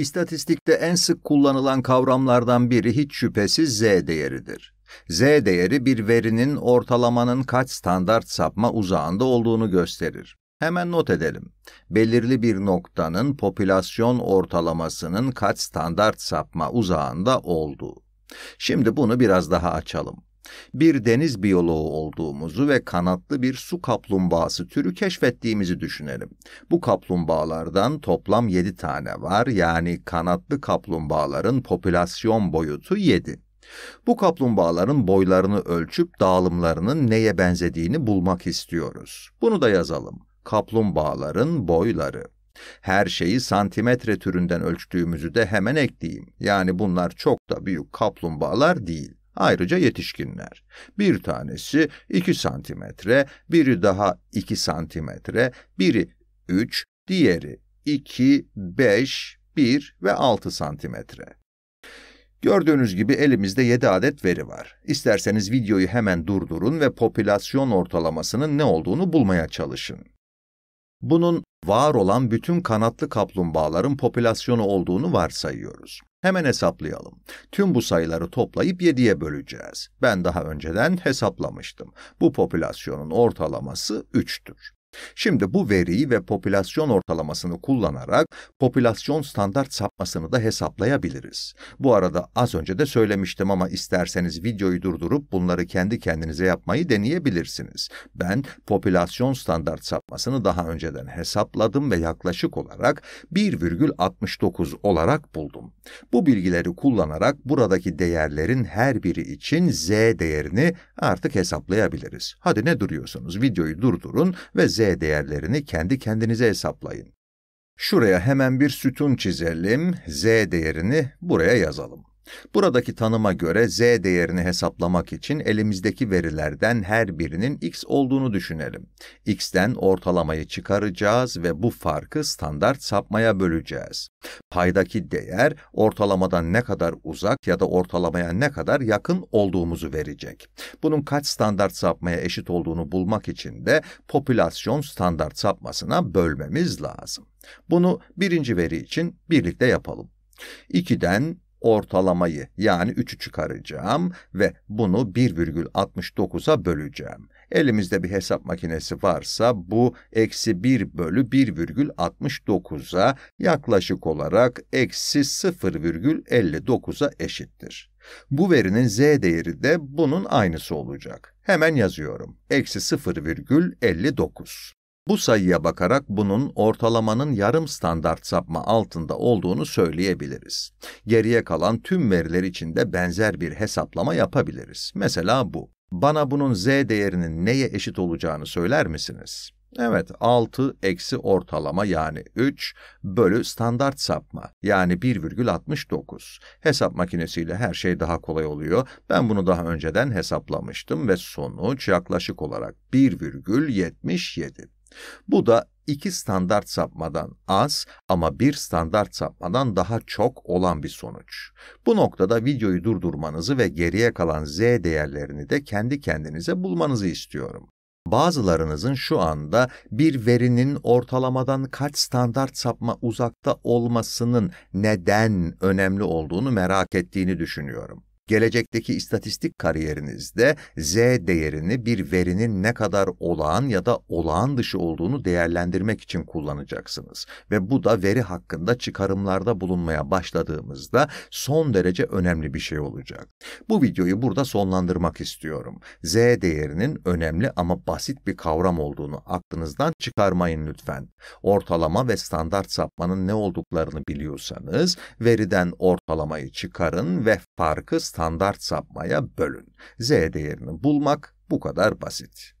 İstatistikte en sık kullanılan kavramlardan biri hiç şüphesiz Z değeridir. Z değeri bir verinin ortalamanın kaç standart sapma uzağında olduğunu gösterir. Hemen not edelim. Belirli bir noktanın popülasyon ortalamasının kaç standart sapma uzağında olduğu. Şimdi bunu biraz daha açalım. Bir deniz biyoloğu olduğumuzu ve kanatlı bir su kaplumbağası türü keşfettiğimizi düşünelim. Bu kaplumbağalardan toplam 7 tane var yani kanatlı kaplumbağaların popülasyon boyutu 7. Bu kaplumbağaların boylarını ölçüp dağılımlarının neye benzediğini bulmak istiyoruz. Bunu da yazalım. Kaplumbağaların boyları. Her şeyi santimetre türünden ölçtüğümüzü de hemen ekleyeyim. Yani bunlar çok da büyük kaplumbağalar değil. Ayrıca yetişkinler. Bir tanesi 2 santimetre, biri daha 2 santimetre, biri 3, diğeri 2, 5, 1 ve 6 santimetre. Gördüğünüz gibi elimizde 7 adet veri var. İsterseniz videoyu hemen durdurun ve popülasyon ortalamasının ne olduğunu bulmaya çalışın. Bunun var olan bütün kanatlı kaplumbağaların popülasyonu olduğunu varsayıyoruz. Hemen hesaplayalım. Tüm bu sayıları toplayıp 7'ye böleceğiz. Ben daha önceden hesaplamıştım. Bu popülasyonun ortalaması 3'tür. Şimdi bu veriyi ve popülasyon ortalamasını kullanarak popülasyon standart sapmasını da hesaplayabiliriz. Bu arada az önce de söylemiştim ama isterseniz videoyu durdurup bunları kendi kendinize yapmayı deneyebilirsiniz. Ben popülasyon standart sapmasını daha önceden hesapladım ve yaklaşık olarak 1,69 olarak buldum. Bu bilgileri kullanarak buradaki değerlerin her biri için z değerini artık hesaplayabiliriz. Hadi ne duruyorsunuz? Videoyu durdurun ve z P değerlerini kendi kendinize hesaplayın. Şuraya hemen bir sütun çizelim, Z değerini buraya yazalım. Buradaki tanıma göre z değerini hesaplamak için elimizdeki verilerden her birinin x olduğunu düşünelim. x'ten ortalamayı çıkaracağız ve bu farkı standart sapmaya böleceğiz. Paydaki değer ortalamadan ne kadar uzak ya da ortalamaya ne kadar yakın olduğumuzu verecek. Bunun kaç standart sapmaya eşit olduğunu bulmak için de popülasyon standart sapmasına bölmemiz lazım. Bunu birinci veri için birlikte yapalım. 2'den ortalamayı yani 3'ü çıkaracağım ve bunu 1,69'a böleceğim. Elimizde bir hesap makinesi varsa bu eksi 1 bölü 1,69'a yaklaşık olarak eksi 0,59'a eşittir. Bu verinin z değeri de bunun aynısı olacak. Hemen yazıyorum. Eksi 0,59. Bu sayıya bakarak bunun ortalamanın yarım standart sapma altında olduğunu söyleyebiliriz. Geriye kalan tüm veriler için de benzer bir hesaplama yapabiliriz. Mesela bu. Bana bunun z değerinin neye eşit olacağını söyler misiniz? Evet, 6 eksi ortalama yani 3 bölü standart sapma yani 1,69. Hesap makinesiyle her şey daha kolay oluyor. Ben bunu daha önceden hesaplamıştım ve sonuç yaklaşık olarak 1,77. Bu da iki standart sapmadan az ama bir standart sapmadan daha çok olan bir sonuç. Bu noktada videoyu durdurmanızı ve geriye kalan z değerlerini de kendi kendinize bulmanızı istiyorum. Bazılarınızın şu anda bir verinin ortalamadan kaç standart sapma uzakta olmasının neden önemli olduğunu merak ettiğini düşünüyorum gelecekteki istatistik kariyerinizde Z değerini bir verinin ne kadar olağan ya da olağan dışı olduğunu değerlendirmek için kullanacaksınız. Ve bu da veri hakkında çıkarımlarda bulunmaya başladığımızda son derece önemli bir şey olacak. Bu videoyu burada sonlandırmak istiyorum. Z değerinin önemli ama basit bir kavram olduğunu aklınızdan çıkarmayın lütfen. Ortalama ve standart sapmanın ne olduklarını biliyorsanız veriden ortalamayı çıkarın ve farkı standart standart sapmaya bölün. Z değerini bulmak bu kadar basit.